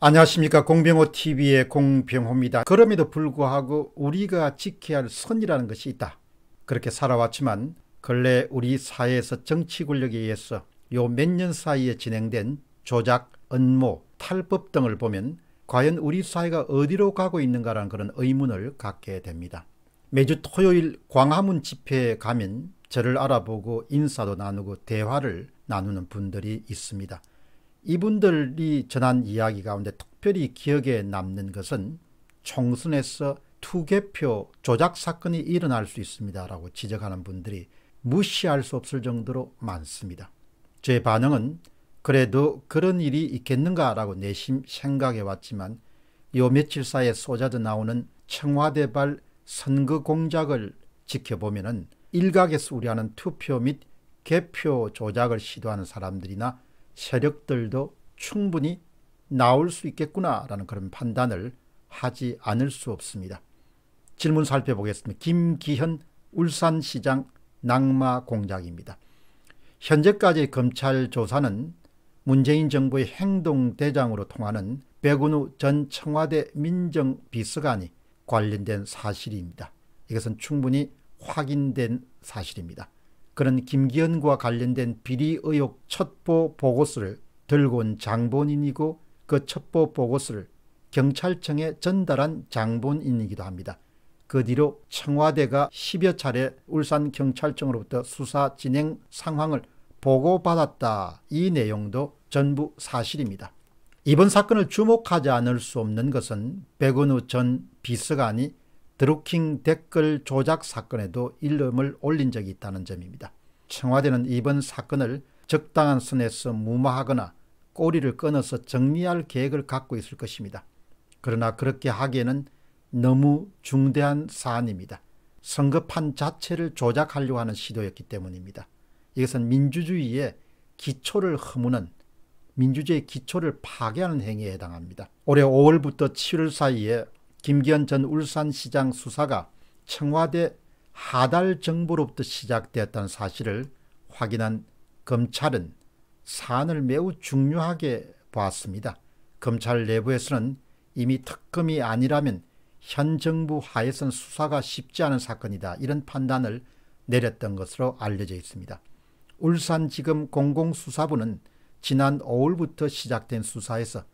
안녕하십니까 공병호TV의 공병호입니다. 그럼에도 불구하고 우리가 지켜야 할 선이라는 것이 있다. 그렇게 살아왔지만 근래 우리 사회에서 정치 권력에 의해서 요 몇 년 사이에 진행된 조작, 음모, 탈법 등을 보면 과연 우리 사회가 어디로 가고 있는가라는 그런 의문을 갖게 됩니다. 매주 토요일 광화문 집회에 가면 저를 알아보고 인사도 나누고 대화를 나누는 분들이 있습니다. 이분들이 전한 이야기 가운데 특별히 기억에 남는 것은 총선에서 투개표 조작 사건이 일어날 수 있습니다라고 지적하는 분들이 무시할 수 없을 정도로 많습니다. 제 반응은 그래도 그런 일이 있겠는가라고 내심 생각해 왔지만 요 며칠 사이에 쏟아져 나오는 청와대발 선거 공작을 지켜보면 일각에서 우려하는 투표 및 개표 조작을 시도하는 사람들이나 세력들도 충분히 나올 수 있겠구나라는 그런 판단을 하지 않을 수 없습니다. 질문 살펴보겠습니다. 김기현 울산시장 낙마공작입니다. 현재까지 검찰 조사는 문재인 정부의 행동대장으로 통하는 백운우 전 청와대 민정비서관이 관련된 사실입니다. 이것은 충분히 확인된 사실입니다. 그런 김기현과 관련된 비리 의혹 첩보 보고서를 들고 온 장본인이고 그 첩보 보고서를 경찰청에 전달한 장본인이기도 합니다. 그 뒤로 청와대가 10여 차례 울산경찰청으로부터 수사 진행 상황을 보고받았다. 이 내용도 전부 사실입니다. 이번 사건을 주목하지 않을 수 없는 것은 백은우 전 비서관이 드루킹 댓글 조작 사건에도 이름을 올린 적이 있다는 점입니다. 청와대는 이번 사건을 적당한 선에서 무마하거나 꼬리를 끊어서 정리할 계획을 갖고 있을 것입니다. 그러나 그렇게 하기에는 너무 중대한 사안입니다. 선거판 자체를 조작하려고 하는 시도였기 때문입니다. 이것은 민주주의의 기초를 허무는 민주주의 기초를 파괴하는 행위에 해당합니다. 올해 5월부터 7월 사이에 김기현 전 울산시장 수사가 청와대 하달 정보로부터 시작되었다는 사실을 확인한 검찰은 사안을 매우 중요하게 보았습니다. 검찰 내부에서는 이미 특검이 아니라면 현 정부 하에선 수사가 쉽지 않은 사건이다 이런 판단을 내렸던 것으로 알려져 있습니다. 울산지검 공공수사부는 지난 5월부터 시작된 수사에서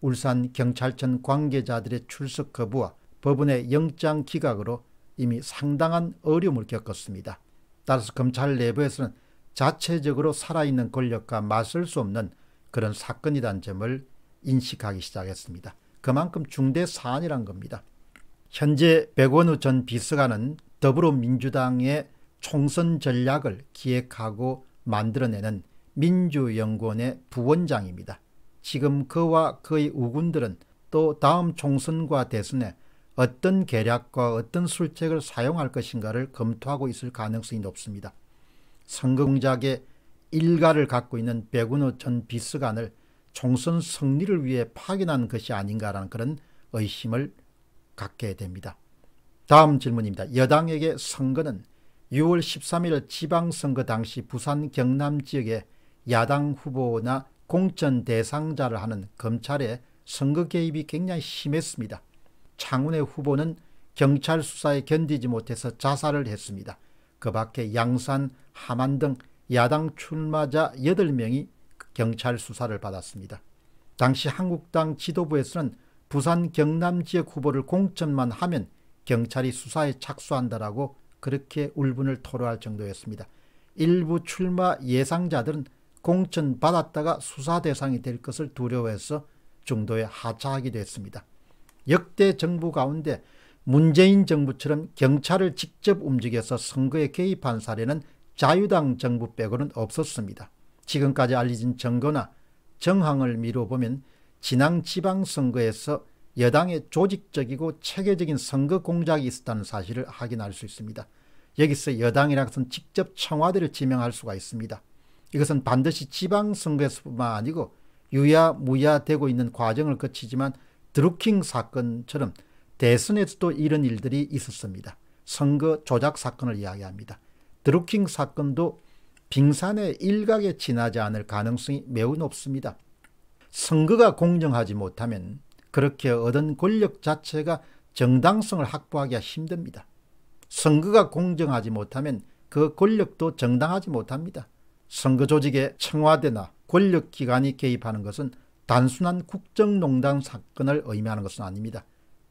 울산 경찰청 관계자들의 출석 거부와 법원의 영장 기각으로 이미 상당한 어려움을 겪었습니다. 따라서 검찰 내부에서는 자체적으로 살아있는 권력과 맞설 수 없는 그런 사건이란 점을 인식하기 시작했습니다. 그만큼 중대 사안이란 겁니다. 현재 백원우 전 비서관은 더불어민주당의 총선 전략을 기획하고 만들어내는 민주연구원의 부원장입니다. 지금 그와 그의 우군들은 또 다음 총선과 대선에 어떤 계략과 어떤 술책을 사용할 것인가를 검토하고 있을 가능성이 높습니다. 선거공작의 일가를 갖고 있는 백운호 전 비서관을 총선 승리를 위해 파견한 것이 아닌가라는 그런 의심을 갖게 됩니다. 다음 질문입니다. 여당에게 선거는 6월 13일 지방선거 당시 부산 경남 지역의 야당 후보나 공천 대상자를 하는 검찰의 선거 개입이 굉장히 심했습니다. 창훈의 후보는 경찰 수사에 견디지 못해서 자살을 했습니다. 그 밖에 양산, 함안 등 야당 출마자 8명이 경찰 수사를 받았습니다. 당시 한국당 지도부에서는 부산 경남 지역 후보를 공천만 하면 경찰이 수사에 착수한다라고 그렇게 울분을 토로할 정도였습니다. 일부 출마 예상자들은 공천 받았다가 수사 대상이 될 것을 두려워해서 중도에 하차하기도 했습니다. 역대 정부 가운데 문재인 정부처럼 경찰을 직접 움직여서 선거에 개입한 사례는 자유당 정부 빼고는 없었습니다. 지금까지 알려진 증거나 정황을 미뤄보면 지난 지방선거에서 여당의 조직적이고 체계적인 선거 공작이 있었다는 사실을 확인할 수 있습니다. 여기서 여당이라는 것은 직접 청와대를 지명할 수가 있습니다. 이것은 반드시 지방선거에서뿐만 아니고 유야무야되고 있는 과정을 거치지만 드루킹 사건처럼 대선에서도 이런 일들이 있었습니다. 선거 조작 사건을 이야기합니다. 드루킹 사건도 빙산의 일각에 지나지 않을 가능성이 매우 높습니다. 선거가 공정하지 못하면 그렇게 얻은 권력 자체가 정당성을 확보하기가 힘듭니다. 선거가 공정하지 못하면 그 권력도 정당하지 못합니다. 선거 조직에 청와대나 권력기관이 개입하는 것은 단순한 국정농단 사건을 의미하는 것은 아닙니다.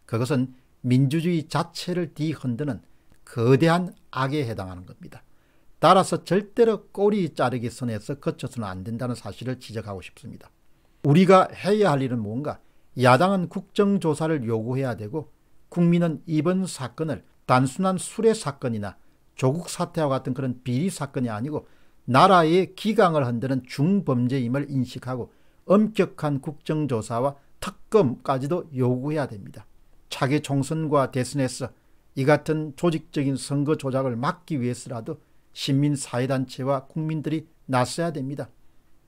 그것은 민주주의 자체를 뒤흔드는 거대한 악에 해당하는 겁니다. 따라서 절대로 꼬리 자르기 선에서 거쳐서는 안 된다는 사실을 지적하고 싶습니다. 우리가 해야 할 일은 뭔가 야당은 국정조사를 요구해야 되고 국민은 이번 사건을 단순한 수레 사건이나 조국 사태와 같은 그런 비리 사건이 아니고 나라의 기강을 흔드는 중범죄임을 인식하고 엄격한 국정조사와 특검까지도 요구해야 됩니다. 차기 총선과 대선에서 이 같은 조직적인 선거 조작을 막기 위해서라도 시민사회단체와 국민들이 나서야 됩니다.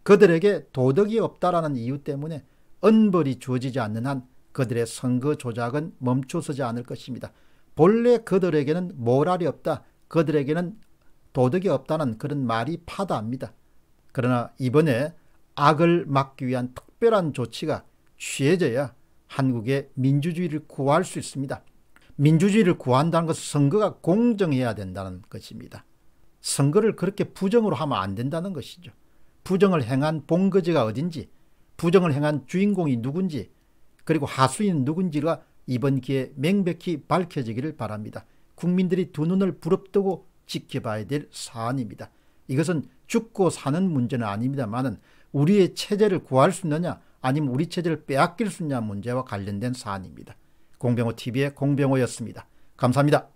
그들에게 도덕이 없다라는 이유 때문에 언벌이 주어지지 않는 한 그들의 선거 조작은 멈춰서지 않을 것입니다. 본래 그들에게는 모랄이 없다. 그들에게는 도덕이 없다는 그런 말이 파다합니다. 그러나 이번에 악을 막기 위한 특별한 조치가 취해져야 한국의 민주주의를 구할 수 있습니다. 민주주의를 구한다는 것은 선거가 공정해야 된다는 것입니다. 선거를 그렇게 부정으로 하면 안 된다는 것이죠. 부정을 행한 본거지가 어딘지, 부정을 행한 주인공이 누군지, 그리고 하수인 은 누군지가 이번 기회에 명백히 밝혀지기를 바랍니다. 국민들이 두 눈을 부릅뜨고 지켜봐야 될 사안입니다. 이것은 죽고 사는 문제는 아닙니다만 우리의 체제를 구할 수 있느냐 아니면 우리 체제를 빼앗길 수 있냐 문제와 관련된 사안입니다. 공병호 TV의 공병호였습니다. 감사합니다.